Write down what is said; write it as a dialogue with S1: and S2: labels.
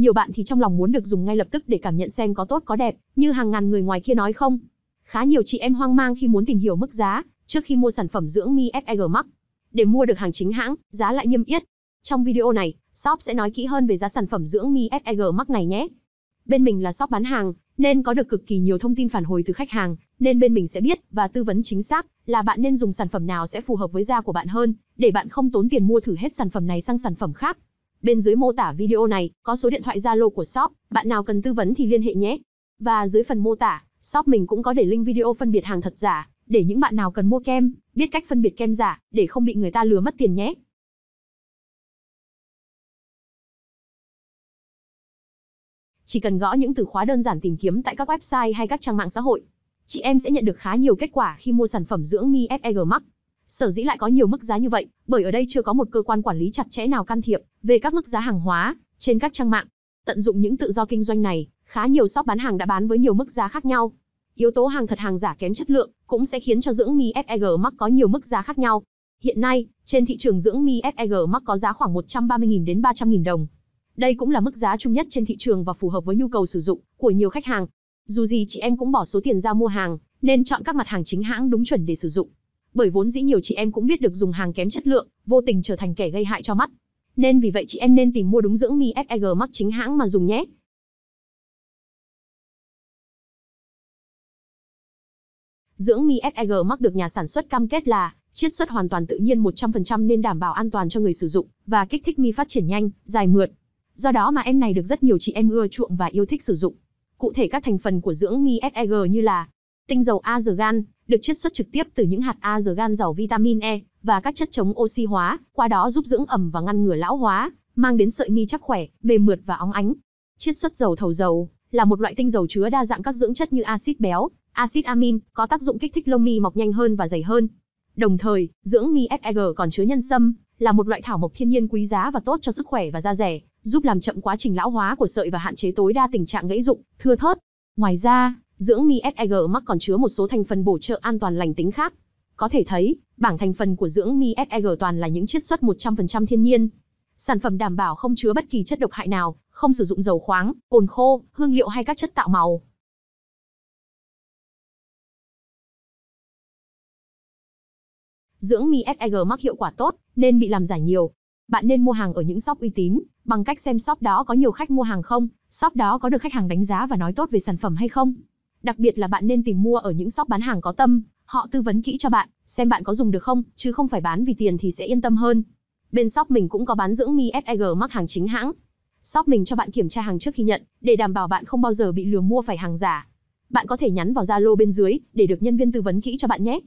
S1: Nhiều bạn thì trong lòng muốn được dùng ngay lập tức để cảm nhận xem có tốt có đẹp, như hàng ngàn người ngoài kia nói không. Khá nhiều chị em hoang mang khi muốn tìm hiểu mức giá, trước khi mua sản phẩm dưỡng Mi FEG Max. Để mua được hàng chính hãng, giá lại niêm yết. Trong video này, shop sẽ nói kỹ hơn về giá sản phẩm dưỡng Mi FEG Max này nhé. Bên mình là shop bán hàng, nên có được cực kỳ nhiều thông tin phản hồi từ khách hàng, nên bên mình sẽ biết và tư vấn chính xác là bạn nên dùng sản phẩm nào sẽ phù hợp với da của bạn hơn, để bạn không tốn tiền mua thử hết sản phẩm này sang sản phẩm khác. Bên dưới mô tả video này có số điện thoại Zalo của shop, bạn nào cần tư vấn thì liên hệ nhé. Và dưới phần mô tả, shop mình cũng có để link video phân biệt hàng thật giả, để những bạn nào cần mua kem, biết cách phân biệt kem giả, để không bị
S2: người ta lừa mất tiền nhé.
S1: Chỉ cần gõ những từ khóa đơn giản tìm kiếm tại các website hay các trang mạng xã hội, chị em sẽ nhận được khá nhiều kết quả khi mua sản phẩm dưỡng Mi FEG Max. Sở dĩ lại có nhiều mức giá như vậy, bởi ở đây chưa có một cơ quan quản lý chặt chẽ nào can thiệp về các mức giá hàng hóa trên các trang mạng. Tận dụng những tự do kinh doanh này, khá nhiều shop bán hàng đã bán với nhiều mức giá khác nhau. Yếu tố hàng thật hàng giả kém chất lượng cũng sẽ khiến cho dưỡng mi FEG mắc có nhiều mức giá khác nhau. Hiện nay, trên thị trường dưỡng mi FEG mắc có giá khoảng 130.000 đến 300.000 đồng. Đây cũng là mức giá chung nhất trên thị trường và phù hợp với nhu cầu sử dụng của nhiều khách hàng. Dù gì chị em cũng bỏ số tiền ra mua hàng, nên chọn các mặt hàng chính hãng đúng chuẩn để sử dụng bởi vốn dĩ nhiều chị em cũng biết được dùng hàng kém chất lượng, vô tình trở thành kẻ gây hại cho mắt. Nên vì vậy chị em nên tìm mua đúng dưỡng mi FEG Max
S2: chính hãng mà dùng nhé.
S1: Dưỡng mi FEG Max được nhà sản xuất cam kết là chiết xuất hoàn toàn tự nhiên 100% nên đảm bảo an toàn cho người sử dụng và kích thích mi phát triển nhanh, dài mượt. Do đó mà em này được rất nhiều chị em ưa chuộng và yêu thích sử dụng. Cụ thể các thành phần của dưỡng mi FEG như là tinh dầu argan, được chiết xuất trực tiếp từ những hạt agergan giàu vitamin E và các chất chống oxy hóa, qua đó giúp dưỡng ẩm và ngăn ngừa lão hóa, mang đến sợi mi chắc khỏe, mềm mượt và óng ánh. Chiết xuất dầu thầu dầu là một loại tinh dầu chứa đa dạng các dưỡng chất như axit béo, axit amin, có tác dụng kích thích lông mi mọc nhanh hơn và dày hơn. Đồng thời, dưỡng mi FEG còn chứa nhân sâm, là một loại thảo mộc thiên nhiên quý giá và tốt cho sức khỏe và da dẻ, giúp làm chậm quá trình lão hóa của sợi và hạn chế tối đa tình trạng gãy rụng, thưa thớt. Ngoài ra, Dưỡng mi SEG Max còn chứa một số thành phần bổ trợ an toàn lành tính khác. Có thể thấy, bảng thành phần của dưỡng mi SEG toàn là những chiết xuất 100% thiên nhiên. Sản phẩm đảm bảo không chứa bất kỳ chất độc hại nào, không sử dụng dầu khoáng, cồn khô, hương liệu hay các chất tạo màu.
S2: Dưỡng mi SEG Max hiệu
S1: quả tốt, nên bị làm giả nhiều. Bạn nên mua hàng ở những shop uy tín, bằng cách xem shop đó có nhiều khách mua hàng không, shop đó có được khách hàng đánh giá và nói tốt về sản phẩm hay không. Đặc biệt là bạn nên tìm mua ở những shop bán hàng có tâm, họ tư vấn kỹ cho bạn, xem bạn có dùng được không, chứ không phải bán vì tiền thì sẽ yên tâm hơn. Bên shop mình cũng có bán dưỡng mi SEG mắc hàng chính hãng. Shop mình cho bạn kiểm tra hàng trước khi nhận, để đảm bảo bạn không bao giờ bị lừa mua phải hàng giả. Bạn có thể nhắn vào Zalo bên dưới để được nhân viên tư vấn kỹ cho bạn nhé.